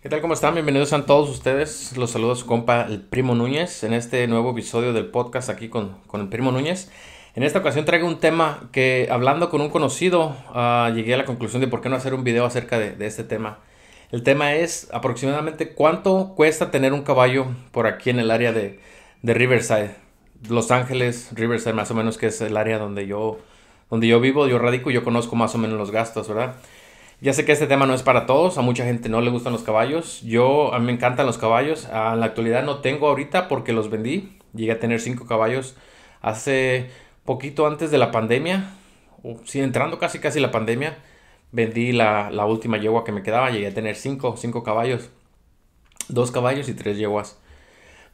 ¿Qué tal? ¿Cómo están? Bienvenidos a todos ustedes. Los saludos, su compa, el Primo Núñez, en este nuevo episodio del podcast aquí con, con el Primo Núñez. En esta ocasión traigo un tema que, hablando con un conocido, ah, llegué a la conclusión de por qué no hacer un video acerca de, este tema. El tema es aproximadamente cuánto cuesta tener un caballo por aquí en el área de, de Riverside. Los Ángeles, Riverside más o menos, que es el área donde yo, donde yo vivo, yo radico, yo conozco más o menos los gastos, ¿verdad? Ya sé que este tema no es para todos, a mucha gente no le gustan los caballos. Yo, a mí me encantan los caballos. Ah, en la actualidad no tengo ahorita porque los vendí. Llegué a tener cinco caballos hace poquito antes de la pandemia. O sí, entrando casi casi la pandemia. Vendí la, última yegua que me quedaba. Llegué a tener cinco, cinco caballos. Dos caballos y tres yeguas.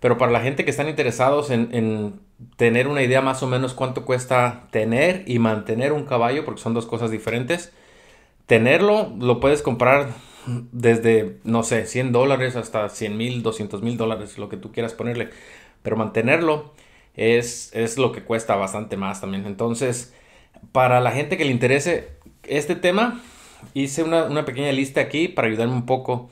Pero para la gente que están interesados en, en, tener una idea más o menos cuánto cuesta tener y mantener un caballo, porque son dos cosas diferentes, tenerlo lo puedes comprar desde, no sé, 100 dólares hasta 100 mil, 200 mil dólares, lo que tú quieras ponerle. Pero mantenerlo es, es lo que cuesta bastante más también. Entonces, para la gente que le interese este tema, hice una, pequeña lista aquí para ayudarme un poco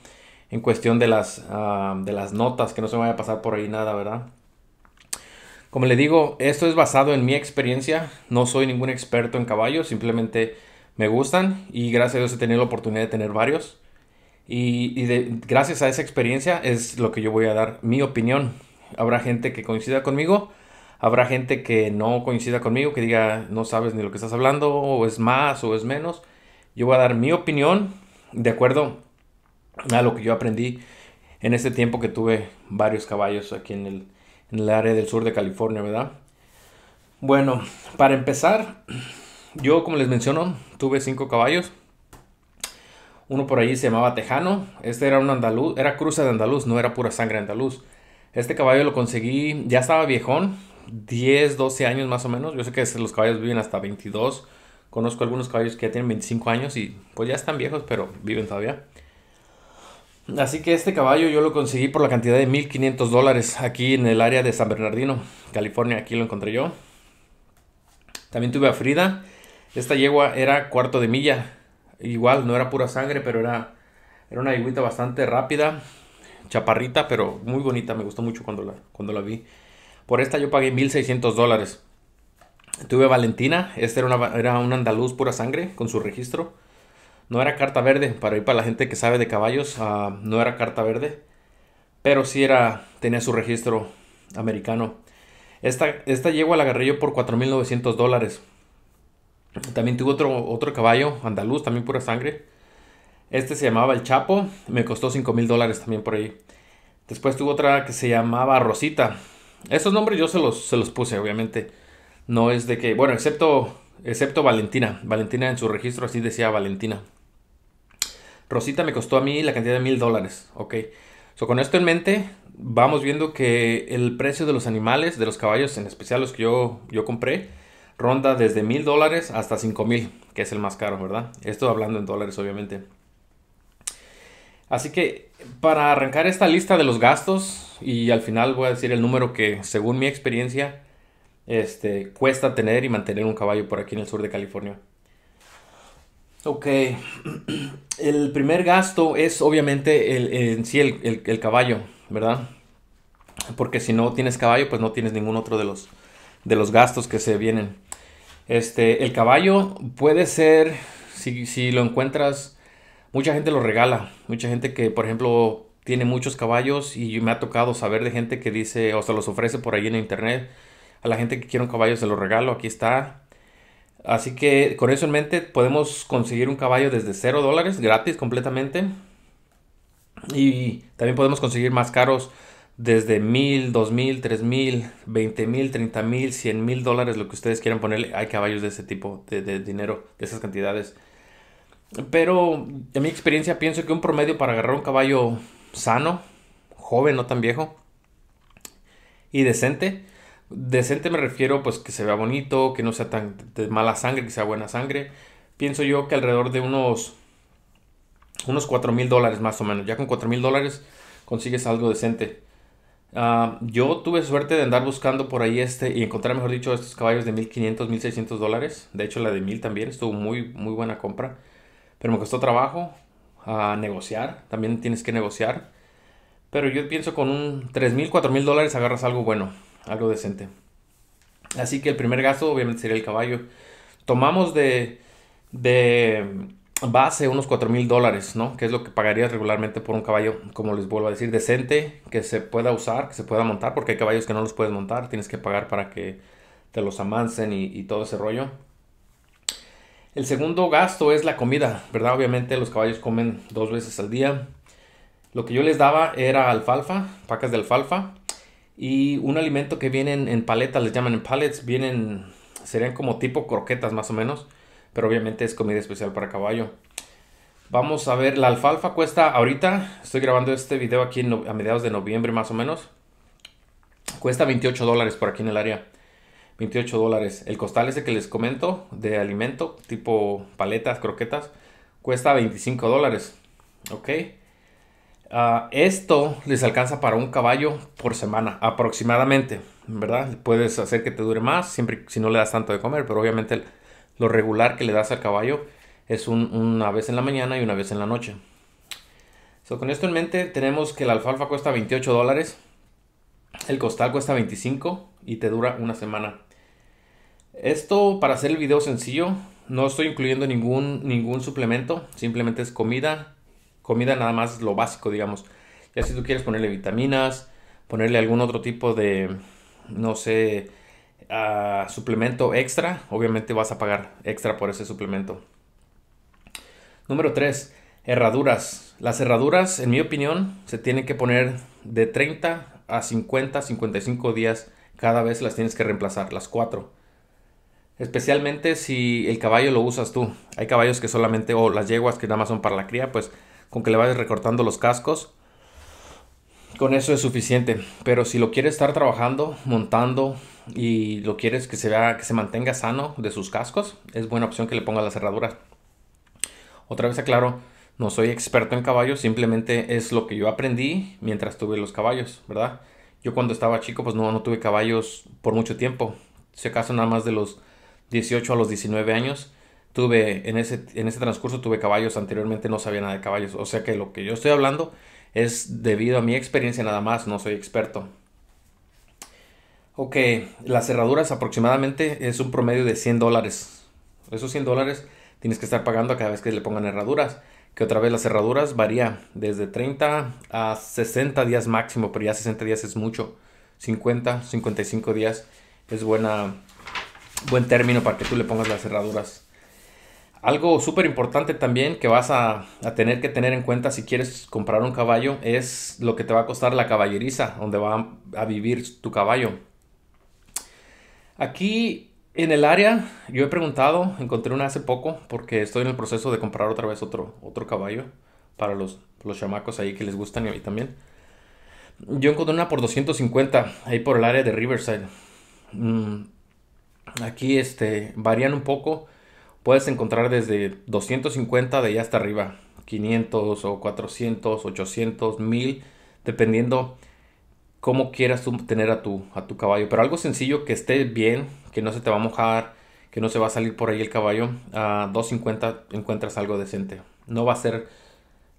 en cuestión de las, ah, de las notas, que no se vaya a pasar por ahí nada, ¿verdad? Como le digo, esto es basado en mi experiencia. No soy ningún experto en caballos, simplemente me gustan y gracias a Dios he tenido la oportunidad de tener varios. Y, gracias a esa experiencia es lo que yo voy a dar mi opinión. Habrá gente que coincida conmigo, habrá gente que no coincida conmigo, que diga no sabes ni lo que estás hablando, o es más o es menos. Yo voy a dar mi opinión de acuerdo a lo que yo aprendí en este tiempo que tuve varios caballos aquí en el, en el área del sur de California, ¿verdad? Bueno, para empezar, yo como les menciono, tuve cinco caballos. Uno por allí se llamaba Tejano. Este era un andaluz, era cruza de andaluz, no era pura sangre andaluz. Este caballo lo conseguí, ya estaba viejón, 10, 12 años más o menos. Yo sé que los caballos viven hasta 22. Conozco algunos caballos que ya tienen 25 años y pues ya están viejos, pero viven todavía. Así que este caballo yo lo conseguí por la cantidad de 1500 dólares aquí en el área de San Bernardino, California. Aquí lo encontré yo. También tuve a Frida. Esta yegua era cuarto de milla. Igual, no era pura sangre, pero era, era una yeguita bastante rápida, chaparrita, pero muy bonita. Me gustó mucho cuando la, cuando la vi. Por esta yo pagué 1.600 dólares. Tuve Valentina, esta era, una, era un andaluz pura sangre con su registro. No era carta verde, para ir para la gente que sabe de caballos, ah, no era carta verde. Pero sí era, tenía su registro americano. Esta, esta yegua la agarré yo por 4.900 dólares. También tuve otro, otro caballo andaluz, también pura sangre. Este se llamaba El Chapo, me costó 5 mil dólares también por ahí. Después tuve otra que se llamaba Rosita. Esos nombres yo se los, se los puse, obviamente. No es de que, bueno, excepto, excepto Valentina. Valentina en su registro así decía Valentina. Rosita me costó a mí la cantidad de mil dólares, ok. con esto en mente, vamos viendo que el precio de los animales, de los caballos, en especial los que yo, yo compré, ronda desde mil dólares hasta $5,000, que es el más caro, ¿verdad? Esto hablando en dólares, obviamente. Así que para arrancar esta lista de los gastos, y al final voy a decir el número que, según mi experiencia, este, cuesta tener y mantener un caballo por aquí en el sur de California. Ok, el primer gasto es obviamente el, en sí el, caballo, ¿verdad? Porque si no tienes caballo, pues no tienes ningún otro de los, de los gastos que se vienen. Este, el caballo puede ser, si, si lo encuentras, mucha gente lo regala. Mucha gente que, por ejemplo, tiene muchos caballos y me ha tocado saber de gente que dice, o se los ofrece por ahí en internet. A la gente que quiere un caballo se lo regalo, aquí está. Así que con eso en mente podemos conseguir un caballo desde 0 dólares, gratis completamente. Y también podemos conseguir más caros desde mil, dos mil, tres mil, veinte mil, treinta mil, cien mil dólares, lo que ustedes quieran ponerle. Hay caballos de ese tipo de, dinero, de esas cantidades. Pero en mi experiencia pienso que un promedio para agarrar un caballo sano, joven, no tan viejo, y decente. Decente me refiero pues que se vea bonito, que no sea tan de mala sangre, que sea buena sangre. Pienso yo que alrededor de unos, unos mil dólares más o menos. Ya con $4,000 mil dólares consigues algo decente. Ah, yo tuve suerte de andar buscando por ahí este y encontrar, mejor dicho, estos caballos de 1500, 1600 dólares. De hecho, la de 1000 también estuvo muy, muy buena compra. Pero me costó trabajo a ah, negociar. También tienes que negociar. Pero yo pienso con un 3000, 4000 dólares agarras algo bueno, algo decente. Así que el primer gasto, obviamente, sería el caballo. Tomamos de. de base unos 4 mil dólares, ¿no? Que es lo que pagarías regularmente por un caballo, como les vuelvo a decir, decente, que se pueda usar, que se pueda montar, porque hay caballos que no los puedes montar, tienes que pagar para que te los amancen y, todo ese rollo. El segundo gasto es la comida, ¿verdad? Obviamente los caballos comen dos veces al día. Lo que yo les daba era alfalfa, pacas de alfalfa, y un alimento que vienen en paletas, les llaman en pallets, vienen, serían como tipo croquetas más o menos pero obviamente es comida especial para caballo. Vamos a ver, la alfalfa cuesta ahorita, estoy grabando este video aquí a mediados de noviembre más o menos, cuesta 28 dólares por aquí en el área. 28 dólares. El costal ese que les comento de alimento, tipo paletas, croquetas, cuesta 25 dólares. Ok. Ah, esto les alcanza para un caballo por semana, aproximadamente. ¿Verdad? Puedes hacer que te dure más, siempre si no le das tanto de comer, pero obviamente lo regular que le das al caballo es un, una vez en la mañana y una vez en la noche. con esto en mente, tenemos que la alfalfa cuesta 28 dólares, el costal cuesta 25 y te dura una semana. Esto para hacer el video sencillo, no estoy incluyendo ningún, ningún suplemento, simplemente es comida, comida nada más lo básico, digamos. Ya si tú quieres ponerle vitaminas, ponerle algún otro tipo de, no sé, suplemento extra, obviamente vas a pagar extra por ese suplemento. Número 3, herraduras. Las herraduras, en mi opinión, se tienen que poner de 30 a 50, 55 días cada vez las tienes que reemplazar, las 4. Especialmente si el caballo lo usas tú. Hay caballos que solamente, o las yeguas que nada más son para la cría, pues con que le vayas recortando los cascos, con eso es suficiente. Pero si lo quieres estar trabajando, montando, y lo quieres que se vea, que se mantenga sano de sus cascos, es buena opción que le ponga la cerradura Otra vez aclaro, no soy experto en caballos, simplemente es lo que yo aprendí mientras tuve los caballos, ¿verdad? Yo cuando estaba chico, pues no, no tuve caballos por mucho tiempo. Si acaso nada más de los 18 a los 19 años, tuve, en ese, en ese transcurso tuve caballos, anteriormente no sabía nada de caballos. O sea que lo que yo estoy hablando es debido a mi experiencia nada más, no soy experto. Ok, las cerraduras aproximadamente es un promedio de 100 dólares. Esos 100 dólares tienes que estar pagando cada vez que le pongan herraduras. Que otra vez las cerraduras varía desde 30 a 60 días máximo, pero ya 60 días es mucho. 50, 55 días es buena, buen término para que tú le pongas las cerraduras. Algo súper importante también que vas a, a, tener que tener en cuenta si quieres comprar un caballo es lo que te va a costar la caballeriza, donde va a vivir tu caballo Aquí en el área, yo he preguntado, encontré una hace poco, porque estoy en el proceso de comprar otra vez otro, otro caballo para los, los chamacos ahí que les gustan y a mí también. Yo encontré una por 250, ahí por el área de Riverside. Mm, aquí este, varían un poco, puedes encontrar desde 250 de allá hasta arriba, 500 o 400, 800, 1000, dependiendo como quieras tú tener a tu, a tu caballo. Pero algo sencillo, que esté bien, que no se te va a mojar, que no se va a salir por ahí el caballo. A 250 encuentras algo decente. No va a ser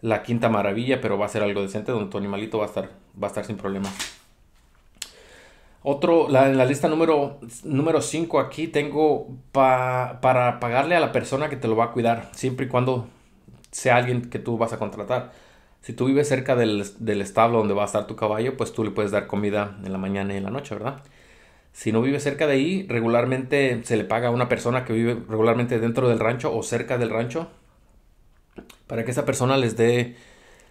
la quinta maravilla, pero va a ser algo decente donde tu animalito va a estar, va a estar sin problemas. Otro, en la lista número 5 aquí tengo para pagarle a la persona que te lo va a cuidar, siempre y cuando sea alguien que tú vas a contratar. Si tú vives cerca del, del, establo donde va a estar tu caballo, pues tú le puedes dar comida en la mañana y en la noche, ¿verdad? Si no vives cerca de ahí, regularmente se le paga a una persona que vive regularmente dentro del rancho o cerca del rancho para que esa persona les dé,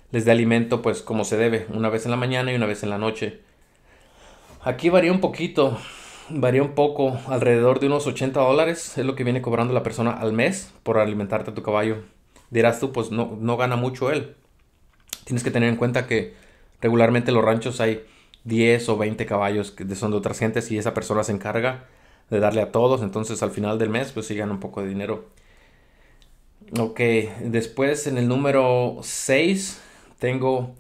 les dé alimento pues como se debe, una vez en la mañana y una vez en la noche. Aquí varía un poquito, varía un poco, alrededor de unos 80 dólares es lo que viene cobrando la persona al mes por alimentarte a tu caballo. Dirás tú, pues no, no gana mucho él. Tienes que tener en cuenta que regularmente en los ranchos hay 10 o 20 caballos que son de otras gentes y esa persona se encarga de darle a todos. Entonces al final del mes pues sí gana un poco de dinero. Ok, después en el número 6 tengo...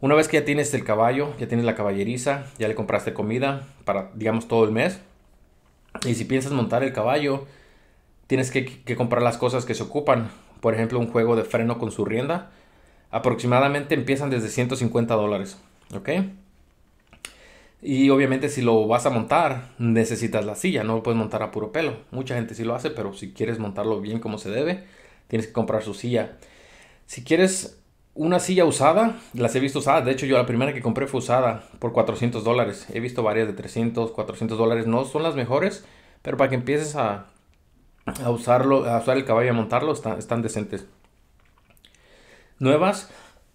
Una vez que ya tienes el caballo, ya tienes la caballeriza, ya le compraste comida para, digamos, todo el mes. Y si piensas montar el caballo, tienes que, que comprar las cosas que se ocupan. Por ejemplo, un juego de freno con su rienda aproximadamente empiezan desde 150 dólares. ¿Ok? Y obviamente si lo vas a montar, necesitas la silla, no lo puedes montar a puro pelo. Mucha gente sí lo hace, pero si quieres montarlo bien como se debe, tienes que comprar su silla. Si quieres una silla usada, las he visto usadas. De hecho, yo la primera que compré fue usada por 400 dólares. He visto varias de 300, 400 dólares. No son las mejores, pero para que empieces a, usarlo, a usar el caballo y a montarlo, están decentes nuevas,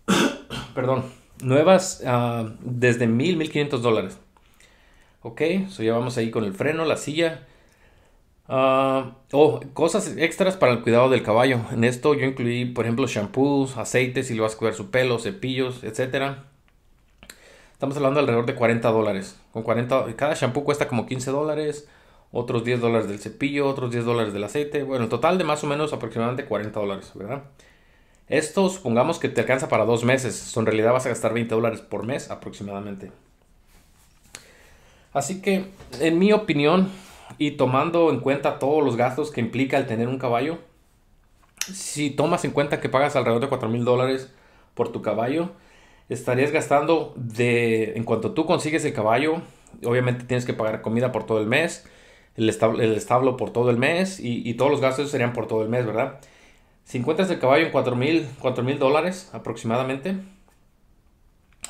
perdón, nuevas ah, desde 1000, 1500 dólares. Ok, so ya vamos ahí con el freno, la silla. o ah, oh, cosas extras para el cuidado del caballo. En esto yo incluí, por ejemplo, shampoos, aceites, si le vas a cuidar su pelo, cepillos, etc. Estamos hablando alrededor de 40 dólares. Con 40, cada shampoo cuesta como 15 dólares, otros 10 dólares del cepillo, otros 10 dólares del aceite. Bueno, el total de más o menos aproximadamente 40 dólares, ¿verdad? Esto supongamos que te alcanza para dos meses. son en realidad vas a gastar 20 dólares por mes aproximadamente. Así que, en mi opinión, y tomando en cuenta todos los gastos que implica el tener un caballo, si tomas en cuenta que pagas alrededor de 4 mil dólares por tu caballo, estarías gastando de, en cuanto tú consigues el caballo, obviamente tienes que pagar comida por todo el mes, el establo, por todo el mes y, y todos los gastos serían por todo el mes, ¿verdad? Si encuentras el caballo en $4,000, mil dólares aproximadamente.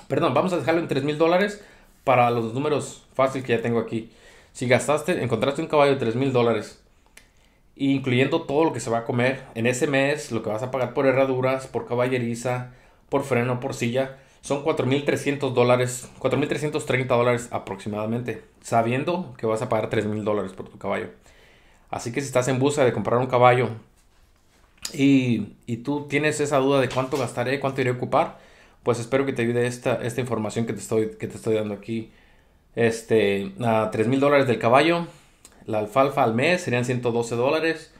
Perdón, vamos a dejarlo en $3,000 mil dólares para los números fáciles que ya tengo aquí. Si gastaste, encontraste un caballo de $3,000 mil dólares, incluyendo todo lo que se va a comer en ese mes, lo que vas a pagar por herraduras, por caballeriza, por freno, por silla, son 4.300 dólares, 4.330 dólares aproximadamente, sabiendo que vas a pagar 3.000 dólares por tu caballo. Así que si estás en busca de comprar un caballo y, tú tienes esa duda de cuánto gastaré, cuánto iré a ocupar, pues espero que te ayude esta, información que te, estoy, que te estoy dando aquí. Este, a mil dólares del caballo, la alfalfa al mes serían 112 dólares,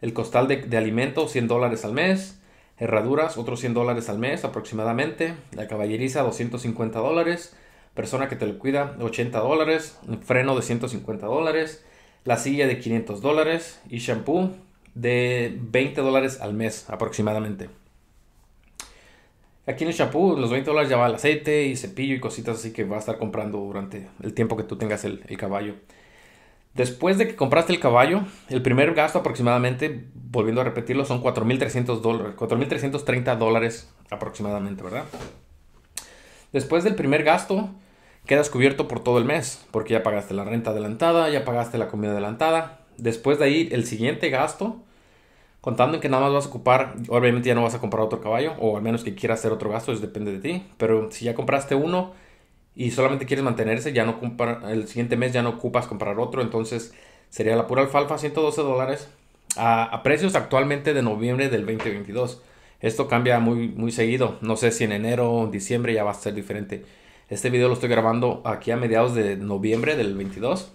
el costal de, de alimentos 100 dólares al mes, herraduras otros 100 dólares al mes aproximadamente, la caballeriza 250 dólares, persona que te lo cuida 80 dólares, freno de 150 dólares, la silla de 500 dólares y shampoo de 20 dólares al mes aproximadamente. Aquí en el chapú los 20 dólares ya va el aceite y cepillo y cositas así que va a estar comprando durante el tiempo que tú tengas el, el caballo. Después de que compraste el caballo, el primer gasto aproximadamente, volviendo a repetirlo, son 4.300 dólares, 4.330 dólares aproximadamente, ¿verdad? Después del primer gasto, quedas cubierto por todo el mes, porque ya pagaste la renta adelantada, ya pagaste la comida adelantada, Después de ahí, el siguiente gasto, contando en que nada más vas a ocupar, obviamente ya no vas a comprar otro caballo, o al menos que quieras hacer otro gasto, es depende de ti, pero si ya compraste uno y solamente quieres mantenerse, ya no compra el siguiente mes ya no ocupas comprar otro, entonces sería la pura alfalfa 112 dólares a, precios actualmente de noviembre del 2022. Esto cambia muy, muy seguido, no sé si en enero o en diciembre ya va a ser diferente. Este video lo estoy grabando aquí a mediados de noviembre del 22.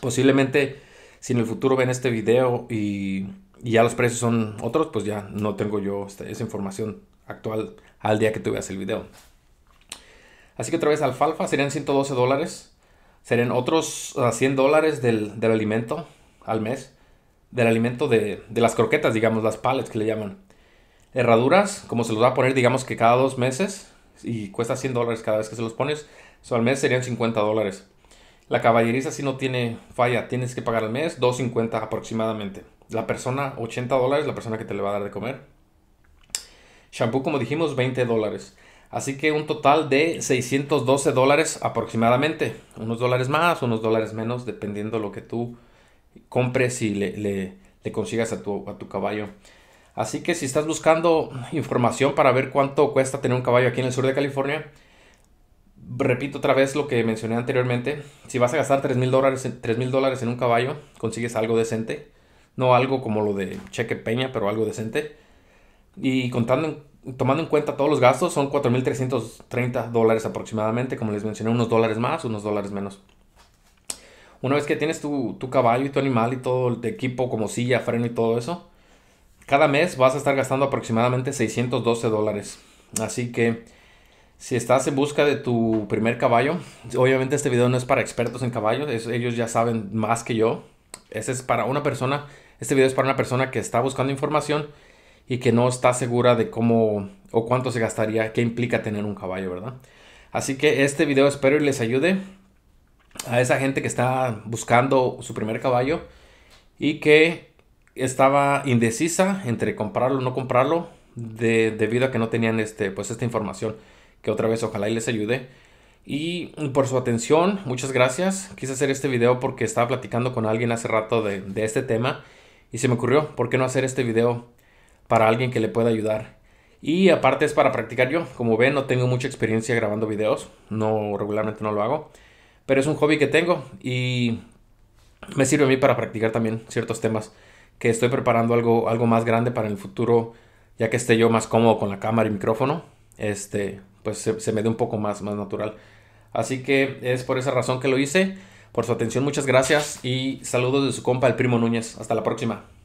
Posiblemente si en el futuro ven este video y, ya los precios son otros, pues ya no tengo yo este, esa información actual al día que tú veas el video. Así que otra vez alfalfa serían 112 dólares, serían otros 100 dólares del, alimento al mes, del alimento de, las croquetas, digamos, las pallets que le llaman. Herraduras, como se los va a poner, digamos que cada dos meses, y cuesta 100 dólares cada vez que se los pones, al mes serían 50 dólares. La caballeriza si no tiene falla, tienes que pagar al mes 2.50 aproximadamente. La persona, 80 dólares, la persona que te le va a dar de comer. Champú como dijimos, 20 dólares. Así que un total de 612 dólares aproximadamente. Unos dólares más, unos dólares menos, dependiendo lo que tú compres y le, consigas a tu caballo. Así que si estás buscando información para ver cuánto cuesta tener un caballo aquí en el sur de California, repito otra vez lo que mencioné anteriormente. Si vas a gastar $3,000 mil dólares en un caballo, consigues algo decente. No algo como lo de cheque peña, pero algo decente. Y contando, tomando en cuenta todos los gastos, son 4.330 dólares aproximadamente. Como les mencioné, unos dólares más, unos dólares menos. Una vez que tienes tu, tu caballo y tu animal y todo el equipo como silla, freno y todo eso, cada mes vas a estar gastando aproximadamente 612 dólares. Así que si estás en busca de tu primer caballo, obviamente este video no es para expertos en caballos, ellos ya saben más que yo. Este es para una persona, este video es para una persona que está buscando información y que no está segura de cómo o cuánto se gastaría, qué implica tener un caballo, ¿verdad? Así que este video espero y les ayude a esa gente que está buscando su primer caballo y que estaba indecisa entre comprarlo o no comprarlo debido a que no tenían este, pues esta información que otra vez ojalá y les ayude. Y por su atención, muchas gracias. Quise hacer este video porque estaba platicando con alguien hace rato de, este tema y se me ocurrió, ¿por qué no hacer este video para alguien que le pueda ayudar? Y aparte es para practicar yo. Como ven, no tengo mucha experiencia grabando videos. No, regularmente no lo hago. Pero es un hobby que tengo y me sirve a mí para practicar también ciertos temas. Que estoy preparando algo, algo más grande para el futuro, ya que esté yo más cómodo con la cámara y micrófono. Este, pues se, me dé un poco más, más natural. Así que es por esa razón que lo hice. Por su atención, muchas gracias y saludos de su compa, el primo Núñez. Hasta la próxima.